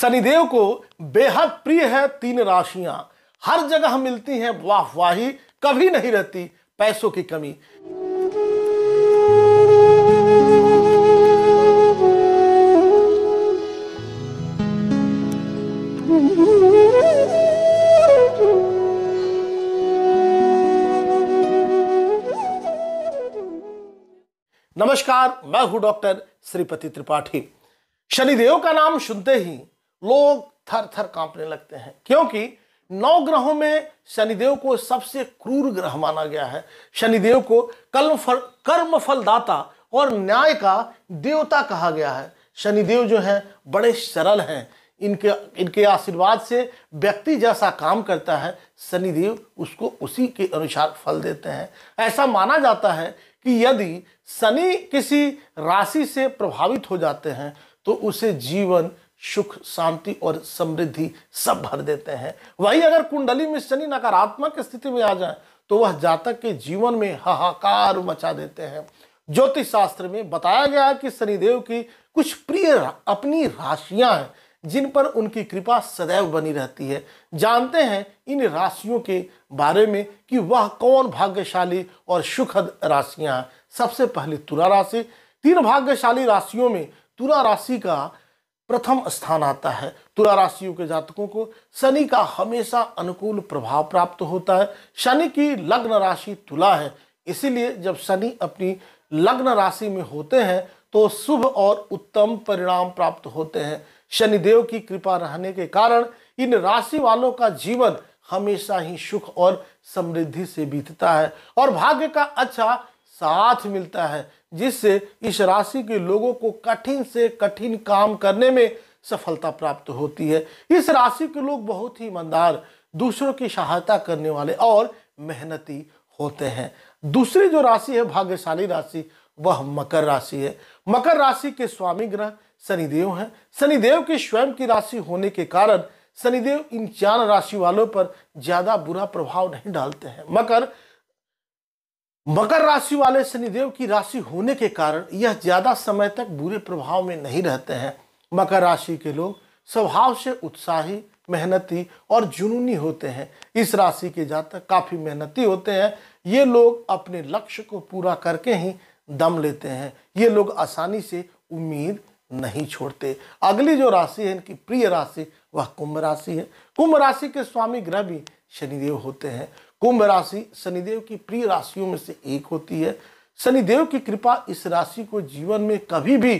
शनिदेव को बेहद प्रिय है तीन राशियां हर जगह मिलती हैं वाह वाही कभी नहीं रहती पैसों की कमी नमस्कार मैं हूं डॉक्टर श्रीपति त्रिपाठी शनिदेव का नाम सुनते ही लोग थर थर कांपने लगते हैं क्योंकि नौ ग्रहों में शनिदेव को सबसे क्रूर ग्रह माना गया है शनिदेव को कर्म फल कर्म फलदाता और न्याय का देवता कहा गया है शनिदेव जो हैं बड़े सरल हैं इनके इनके आशीर्वाद से व्यक्ति जैसा काम करता है शनिदेव उसको उसी के अनुसार फल देते हैं ऐसा माना जाता है कि यदि शनि किसी राशि से प्रभावित हो जाते हैं तो उसे जीवन सुख शांति और समृद्धि सब भर देते हैं वही अगर कुंडली में शनि नकारात्मक स्थिति में आ जाए तो वह जातक के जीवन में हाहाकार मचा देते हैं ज्योतिष शास्त्र में बताया गया है कि शनिदेव की कुछ प्रिय अपनी राशियां हैं जिन पर उनकी कृपा सदैव बनी रहती है जानते हैं इन राशियों के बारे में कि वह कौन भाग्यशाली और सुखद राशियां हैं सबसे पहले तुला राशि तीन भाग्यशाली राशियों में तुला राशि का प्रथम स्थान आता है तुला राशियों के जातकों को शनि का हमेशा अनुकूल प्रभाव प्राप्त होता है शनि की लग्न राशि तुला है इसीलिए जब शनि अपनी लग्न राशि में होते हैं तो शुभ और उत्तम परिणाम प्राप्त होते हैं शनिदेव की कृपा रहने के कारण इन राशि वालों का जीवन हमेशा ही सुख और समृद्धि से बीतता है और भाग्य का अच्छा साथ मिलता है जिससे इस राशि के लोगों को कठिन से कठिन काम करने में सफलता प्राप्त होती है इस राशि के लोग बहुत ही ईमानदार दूसरों की सहायता करने वाले और मेहनती होते हैं दूसरी जो राशि है भाग्यशाली राशि वह मकर राशि है मकर राशि के स्वामी ग्रह शनिदेव हैं शनिदेव के स्वयं की राशि होने के कारण शनिदेव इन चार राशि वालों पर ज़्यादा बुरा प्रभाव नहीं डालते हैं मकर मकर राशि वाले शनिदेव की राशि होने के कारण यह ज़्यादा समय तक बुरे प्रभाव में नहीं रहते हैं मकर राशि के लोग स्वभाव से उत्साही मेहनती और जुनूनी होते हैं इस राशि के जातक काफ़ी मेहनती होते हैं ये लोग अपने लक्ष्य को पूरा करके ही दम लेते हैं ये लोग आसानी से उम्मीद नहीं छोड़ते अगली जो राशि है इनकी प्रिय राशि वह कुंभ राशि है कुंभ राशि के स्वामी ग्रह भी शनिदेव होते हैं कुंभ राशि शनिदेव की प्रिय राशियों में से एक होती है शनिदेव की कृपा इस राशि को जीवन में कभी भी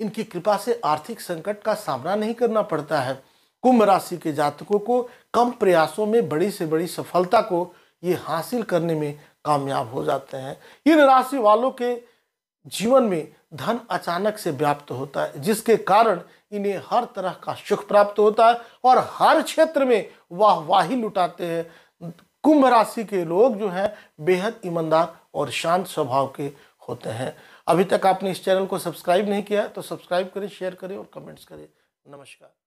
इनकी कृपा से आर्थिक संकट का सामना नहीं करना पड़ता है कुंभ राशि के जातकों को कम प्रयासों में बड़ी से बड़ी सफलता को ये हासिल करने में कामयाब हो जाते हैं इन राशि वालों के जीवन में धन अचानक से व्याप्त होता है जिसके कारण इन्हें हर तरह का सुख प्राप्त होता है और हर क्षेत्र में वाही लुटाते हैं कुंभ राशि के लोग जो हैं बेहद ईमानदार और शांत स्वभाव के होते हैं अभी तक आपने इस चैनल को सब्सक्राइब नहीं किया तो सब्सक्राइब करें शेयर करें और कमेंट्स करें नमस्कार